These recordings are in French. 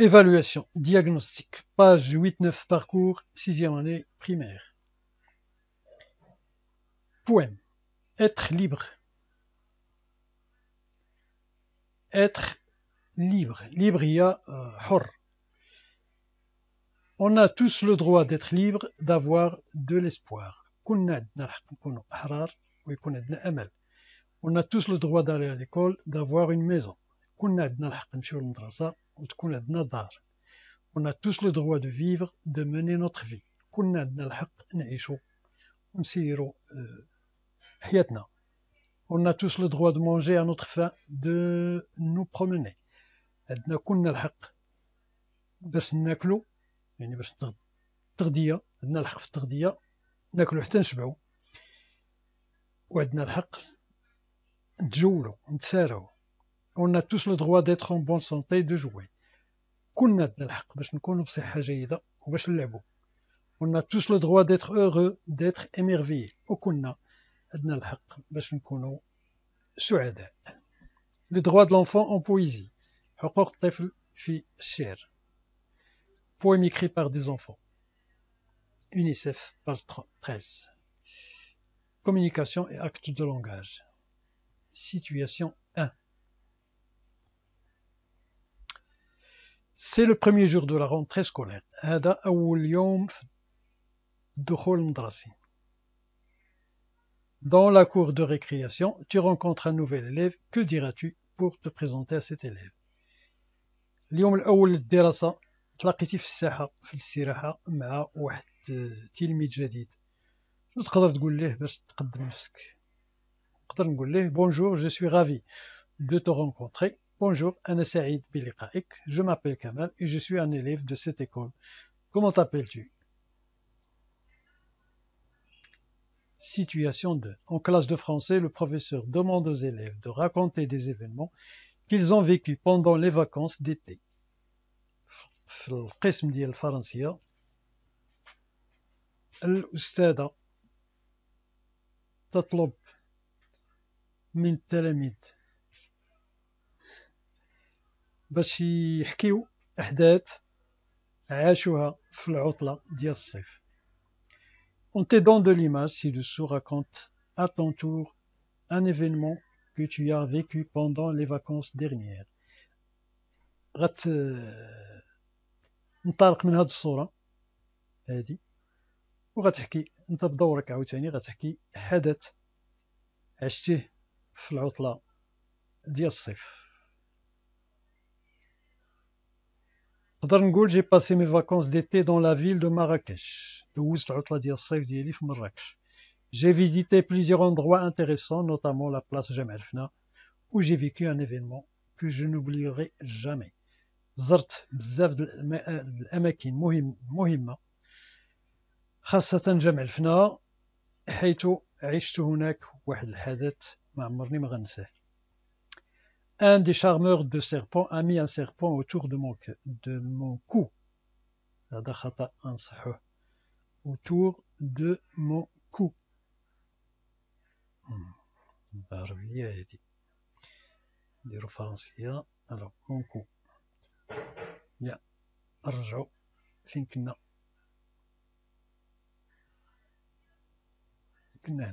Évaluation, diagnostic, page 8-9 parcours, 6e année primaire. Poème. Être libre. Être libre. Libria, euh, hor. On a tous le droit d'être libre, d'avoir de l'espoir. On a tous le droit d'aller à l'école, d'avoir une maison. On a tous le droit de vivre, de mener notre vie. On a tous le droit de manger à notre faim, de nous promener. On a tous le droit d'être en bonne santé et de jouer. On a tous le droit d'être heureux, d'être émerveillés. Les droits de l'enfant en poésie. Poème écrit par des enfants. UNICEF, page 13. Communication et actes de langage. Situation C'est le premier jour de la rentrée scolaire. هذا أول يوم في الدخول المدرسي. Dans la cour de récréation, tu rencontres un nouvel élève. Que diras-tu pour te présenter à cet élève اليوم الأول للدراسة تلاقيتي في الساحة في الاستراحة مع واحد تلميذ جديد. شنو تقدر تقول ليه باش تقدم نفسك؟ نقدر نقول ليه بونجور جو سوي غافي دو تو رونكونتري Bonjour, je m'appelle Kamal et je suis un élève de cette école. Comment t'appelles-tu Situation 2. En classe de français, le professeur demande aux élèves de raconter des événements qu'ils ont vécus pendant les vacances d'été. باش يحكيو أحداث عاشوها في العطلة ديال الصيف On te donne de l'image ci-dessous raconte à ton tour un événement que tu as vécu pendant les vacances dernières نطلق من هاد الصورة هادي وغتحكي انت بدورك عاوتاني غتحكي حدث عشتيه في العطلة ديال الصيف j'ai passé mes vacances d'été dans la ville de Marrakech. J'ai visité plusieurs endroits intéressants, notamment la place Jem'El Fna, où j'ai visité notamment Jem'El Fna, où j'ai vécu un événement que je n'oublierai jamais. Un des charmeurs de serpents a mis un serpent autour de mon, de mon cou. Autour de mon cou. Hmm. Alors, mon cou. Bien. Arjo. Finkna. كنا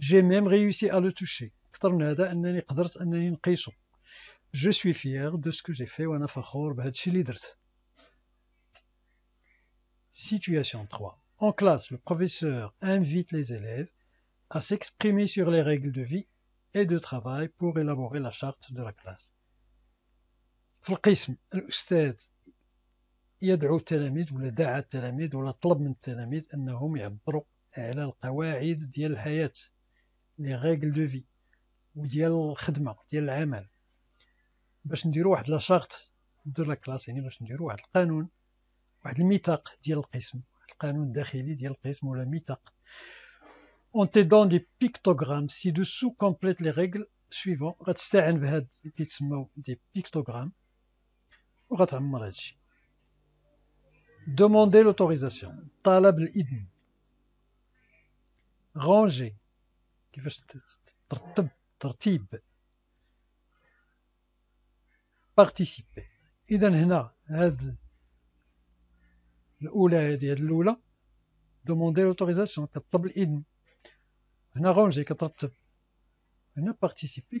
J'ai même réussi à le toucher. Je suis fier de ce que j'ai fait. Situation 3. En classe, le professeur invite les élèves à s'exprimer sur les règles de vie et de travail pour élaborer la charte de la classe. يدعو التلاميذ ولا دعا التلاميذ ولا طلب من التلاميذ انهم يعبروا على القواعد ديال الحياه لي ريغل دو في وديال الخدمه ديال العمل باش نديروا واحد لاشارت دو لا كلاس يعني باش نديروا واحد القانون واحد الميثاق ديال القسم القانون الداخلي ديال القسم ولا ميثاق on te donne des pictogrammes ci-dessous كومبليت لي ريغل سويفون غتستعن بهاد كيتسموا دي بيكتوغرام وغتعمر هادشي Demander l'autorisation. Talab l'idn. Ranger. Tartib. Participer. Iden hina. Had. L'oula had lula. Demander l'autorisation. Tartab l'idn. Hina ranger. Tartab. participer.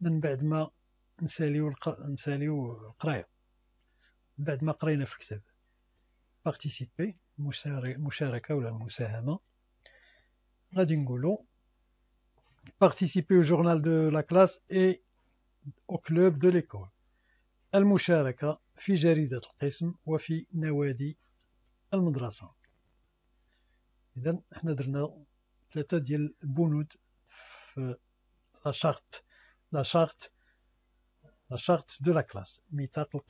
من بعد ما نساليو الق... نساليو القرايه من بعد ما قرينا في الكتاب بارتيسيبي المشاركه ولا المساهمه غادي نقولو بارتيسيبي او جورنال دو لا كلاس اي او كلوب دو ليكول المشاركة في جريدة القسم وفي نوادي المدرسة. إذا احنا درنا ثلاثة ديال البنود في لا شارت la charte, la charte de la classe, Mitat al